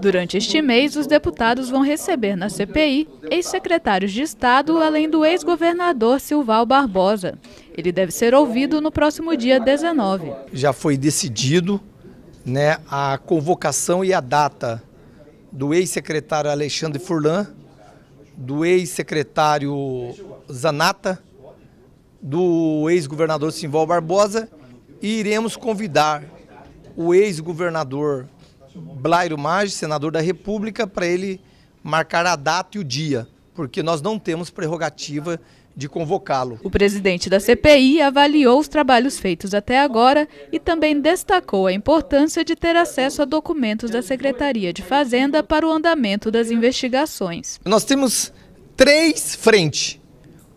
Durante este mês, os deputados vão receber na CPI ex-secretários de Estado, além do ex-governador Silval Barbosa. Ele deve ser ouvido no próximo dia 19. Já foi decidido né, a convocação e a data do ex-secretário Alexandre Furlan, do ex-secretário Zanata, do ex-governador Silval Barbosa e iremos convidar o ex-governador Blairo Maggi, senador da República, para ele marcar a data e o dia, porque nós não temos prerrogativa de convocá-lo. O presidente da CPI avaliou os trabalhos feitos até agora e também destacou a importância de ter acesso a documentos da Secretaria de Fazenda para o andamento das investigações. Nós temos três frentes.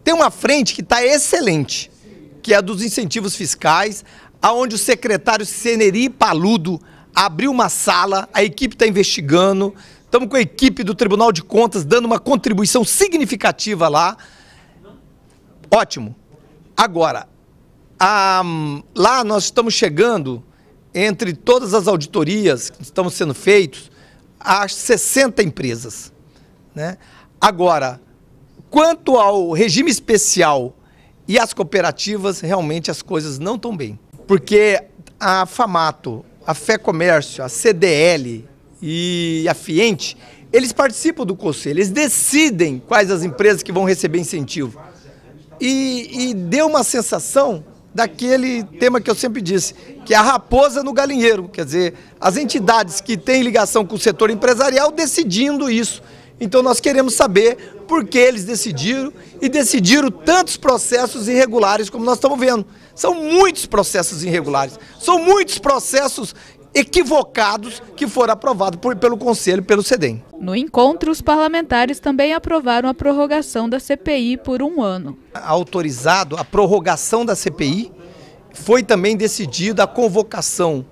Tem uma frente que está excelente, que é a dos incentivos fiscais, aonde o secretário Seneri Paludo abriu uma sala, a equipe está investigando, estamos com a equipe do Tribunal de Contas dando uma contribuição significativa lá. Ótimo. Agora, lá nós estamos chegando, entre todas as auditorias que estão sendo feitas, a 60 empresas. Né? Agora, quanto ao regime especial e às cooperativas, realmente as coisas não estão bem. Porque a FAMATO, a Fé Comércio, a CDL e a Fiente, eles participam do conselho, eles decidem quais as empresas que vão receber incentivo. E, e deu uma sensação daquele tema que eu sempre disse, que é a raposa no galinheiro, quer dizer, as entidades que têm ligação com o setor empresarial decidindo isso. Então nós queremos saber por que eles decidiram e decidiram tantos processos irregulares como nós estamos vendo. São muitos processos irregulares, são muitos processos equivocados que foram aprovados por, pelo Conselho e pelo SEDEM. No encontro, os parlamentares também aprovaram a prorrogação da CPI por um ano. Autorizado a prorrogação da CPI, foi também decidida a convocação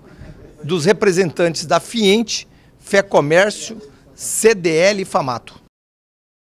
dos representantes da FIENTE, Fé Comércio, CDL Famato.